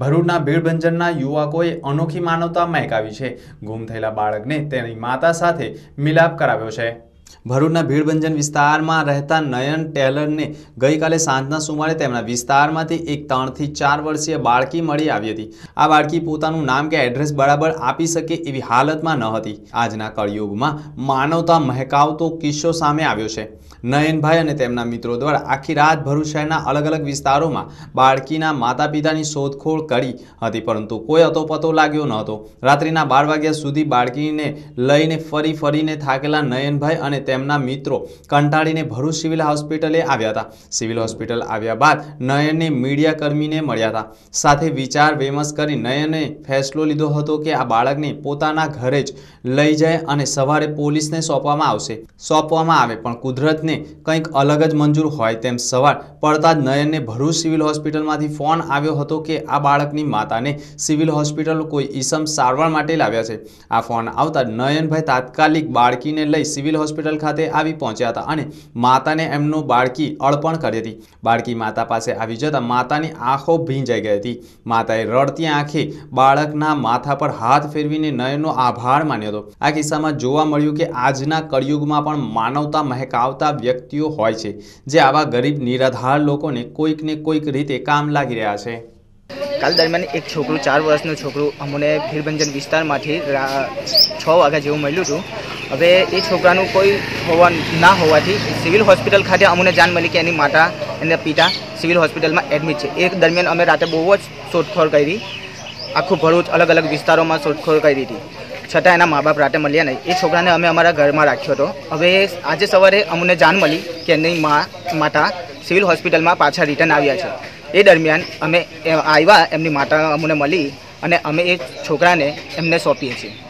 ભરૂચના ભીડભંજનના યુવકોએ અનોખી માનવતા મહેકાવી છે ગુમ થયેલા બાળકને તેની માતા સાથે મિલાપ કરાવ્યો છે ભરૂચના ભીડભંજન વિસ્તારમાં રહેતા નયન ટેલરને ગઈકાલે સાંજના સુમારે તેમના વિસ્તારમાંથી એક ત્રણથી ચાર વર્ષીય બાળકી મળી આવી હતી આ બાળકી પોતાનું નામ કે એડ્રેસ બરાબર આપી શકે એવી હાલતમાં ન હતી આજના કળયુગમાં માનવતા મહેકાવતો કિસ્સો સામે આવ્યો છે નયનભાઈ અને તેમના મિત્રો દ્વારા આખી રાત ભરૂચ શહેરના અલગ અલગ વિસ્તારોમાં બાળકીના માતા પિતાની શોધખોળ કરી હતી પરંતુ કોઈ અતોપતો લાગ્યો ન હતો રાત્રિના બાર વાગ્યા સુધી બાળકીને લઈને ફરી ફરીને થાકેલા નયનભાઈ અને અને તેમના મિત્રો કંટાળીને ભરૂચ સિવિલ હોસ્પિટલે આવ્યા હતા સિવિલ હોસ્પિટલ આવ્યા બાદ નયને મીડિયાકર્મીને મળ્યા હતા સાથે વિચાર વિમર્શ કરી નયને ફેસલો લીધો હતો કે આ બાળકને પોતાના ઘરે જ લઈ જાય અને સવારે પોલીસને સોંપવામાં આવશે સોંપવામાં આવે પણ કુદરતને કંઈક અલગ જ મંજૂર હોય તેમ સવાર પડતા જ નયનને ભરૂચ સિવિલ હોસ્પિટલમાંથી ફોન આવ્યો હતો કે આ બાળકની માતાને સિવિલ હોસ્પિટલ કોઈ ઈસમ સારવાર માટે લાવ્યા છે આ ફોન આવતા નયનભાઈ તાત્કાલિક બાળકીને લઈ સિવિલ હોસ્પિટલ હોસ્પિટલ ખાતે આવી પહોંચ્યા હતા અને માતાને એમનું બાળકી અળપણ કરી હતી બાળકી માતા પાસે આવી જતાં માતાની આંખો ભીંજાઈ ગઈ હતી માતાએ રડતી આંખે બાળકના માથા પર હાથ ફેરવીને નયનનો આભાર માન્યો હતો આ કિસ્સામાં જોવા મળ્યું કે આજના કળિયુગમાં પણ માનવતા મહેકાવતા વ્યક્તિઓ હોય છે જે આવા ગરીબ નિરાધાર લોકોને કોઈકને કોઈક રીતે કામ લાગી રહ્યા છે કાલ દરમિયાન એક છોકરું ચાર વર્ષનું છોકરું અમને ભીરભંજન વિસ્તારમાંથી છ વાગ્યા જેવું મળ્યું હતું હવે એ છોકરાનું કોઈ હોવા ના હોવાથી સિવિલ હોસ્પિટલ ખાતે અમને જાણ મળી કે એની માતા એના પિતા સિવિલ હોસ્પિટલમાં એડમિટ છે એ દરમિયાન અમે રાતે બહુ જ શોધખોળ કરી આખું ભરૂચ અલગ અલગ વિસ્તારોમાં શોધખોળ કરી હતી છતાં એના મા બાપ રાતે મળ્યા નહીં એ છોકરાને અમે અમારા ઘરમાં રાખ્યો હતો હવે આજે સવારે અમને જાણ મળી કે એની મા માતા સિવિલ હોસ્પિટલમાં પાછા રિટર્ન આવ્યા છે એ દરમિયાન અમે આવ્યા એમની માતા અમને મળી અને અમે એ છોકરાને એમને સોંપીએ છીએ